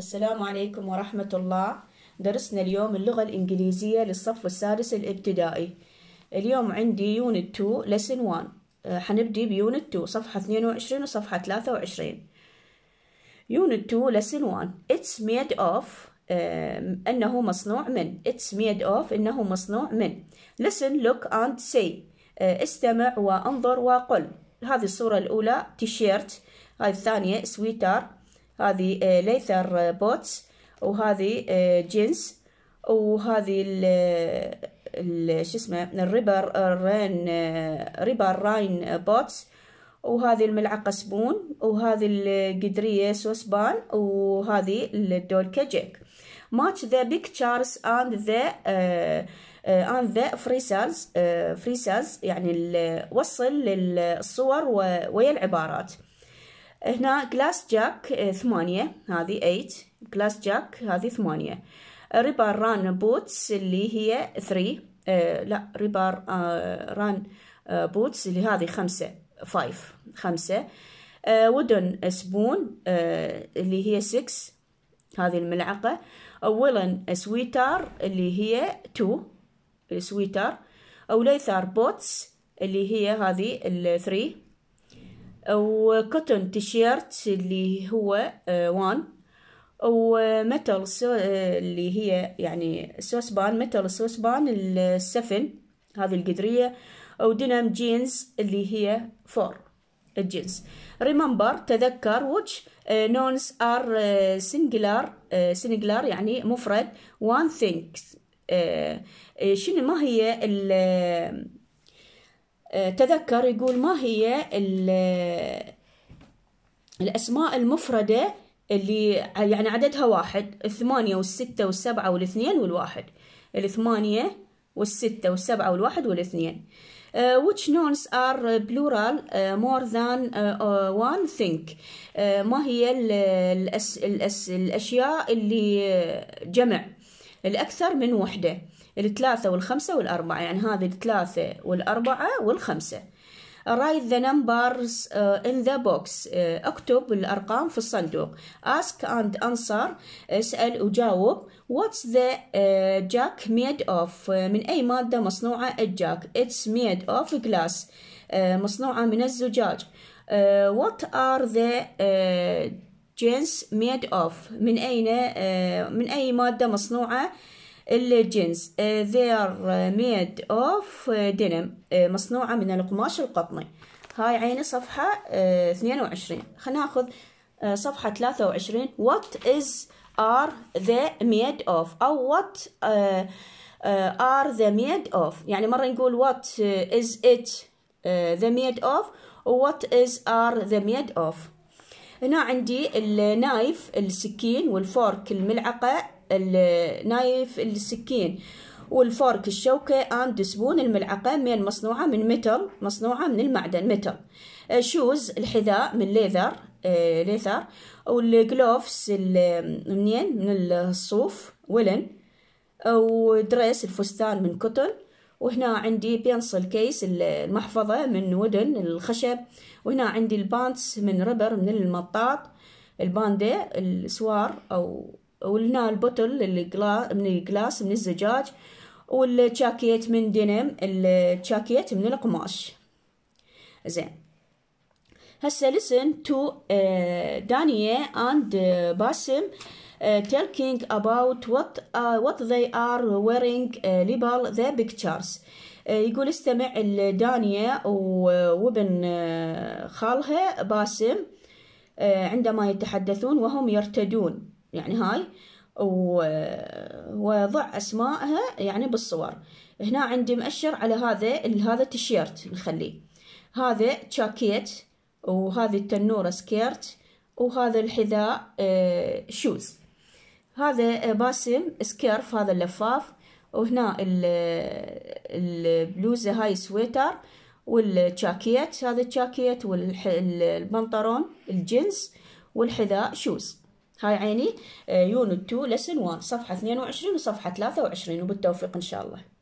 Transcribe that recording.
السلام عليكم ورحمة الله درسنا اليوم اللغة الإنجليزية للصف السادس الابتدائي اليوم عندي يونت 2 لسن 1 حنبدي بيونت 2 صفحة 22 وصفحة 23 يونت 2 لسن 1 It's made of أنه مصنوع من It's made of أنه مصنوع من Listen, look and say آه، استمع وانظر وقل هذه الصورة الأولى تيشيرت هاي الثانية سويتر هذه ليثر آه، بوتس وهذه آه، جينز وهذه ال شو اسمه الريبر آه، رين ريبر راين بوتس وهذه الملعقة سبون وهذه القدرية سوسبان وهذه الدولكة جيك ماتش ذا pictures and the uh, uh, and the freezers يعني وصل للصور ويا العبارات هنا جلاس آه، جاك ثمانية هذي ايت جلاس جاك هذي ثمانية ريبار ران بوتس اللي هي ثري آه لا ريبار ران بوتس اللي هذي خمسة فايف خمسة ودن آه، سبون آه، اللي هي سكس هذي الملعقة ولن سويتر اللي هي تو سويتار أو بوتس اللي هي هذه 3 وكوتون تيشيرت اللي هو آه، وان وميتال آه، اللي هي يعني سوسبان ميتال سوسبان السفن هذه القدرية أو دينام جينز اللي هي فور الجينز ريمبر تذكر واتش آه، نونز ار سنجلار سنجلار يعني مفرد وان ثينكس شنو ما هي آه، تذكر يقول ما هي الأسماء المفردة اللي يعني عددها واحد الثمانية والستة والسبعة والاثنين والواحد الثمانية والستة والسبعة والواحد والاثنين Uh, which nouns are plural uh, more than uh, one thing ما هي الـ الأس الأشياء اللي جمع الأكثر من وحدة الثلاثة والخمسة والأربعة يعني هذه الثلاثة والأربعة والخمسة write the numbers uh, in the box uh, اكتب الأرقام في الصندوق ask and answer اسأل وجاوب what's the uh, jack made of من أي مادة مصنوعة الجاك it's made of glass مصنوعة من الزجاج what are the جنس ميد اوف من أين آه، من أي مادة مصنوعة الجنس آه، they're made of denim آه، مصنوعة من القماش القطني هاي عيني صفحة 22 خلينا ناخذ صفحة 23 what is are they made of أو what are they made of يعني مرة نقول what is it the made of what is are the made of هنا عندي النايف السكين والفورك الملعقة النايف السكين والفورك الشوكة اند سبون الملعقة من مصنوعة من متل مصنوعة من المعدن متل شوز آه، الحذاء من ليذر آه ليثر والجلوفز منين من الصوف ولن آه، ودريس الفستان من كتن وهنا عندي بنصل كيس المحفظة من ودن الخشب وهنا عندي البانتس من ربر من المطاط الباندي السوار أو وهنا البوتل من الجلاس من الزجاج والشاكيت من دينم الشاكيت من القماش زين هسه listen to uh, دانية and uh, باسم uh, uh, talking about what uh, what they are wearing uh, label the pictures uh, يقول استمع لدانيا وابن uh, خالها باسم uh, عندما يتحدثون وهم يرتدون يعني هاي وضع اسماءها يعني بالصور هنا عندي مؤشر على هذا هذا التيشيرت نخليه هذا تشاكيت وهذه التنورة سكيرت وهذا الحذاء شوز هذا آه، باسم سكيرف هذا اللفاف وهنا البلوزة هاي سويتر والشاكيت هذا الشاكيت والبنطرون الجنس والحذاء شوز هاي عيني آه، يونت 2 لسن 1 صفحة 22 وصفحة 23 وبالتوفيق إن شاء الله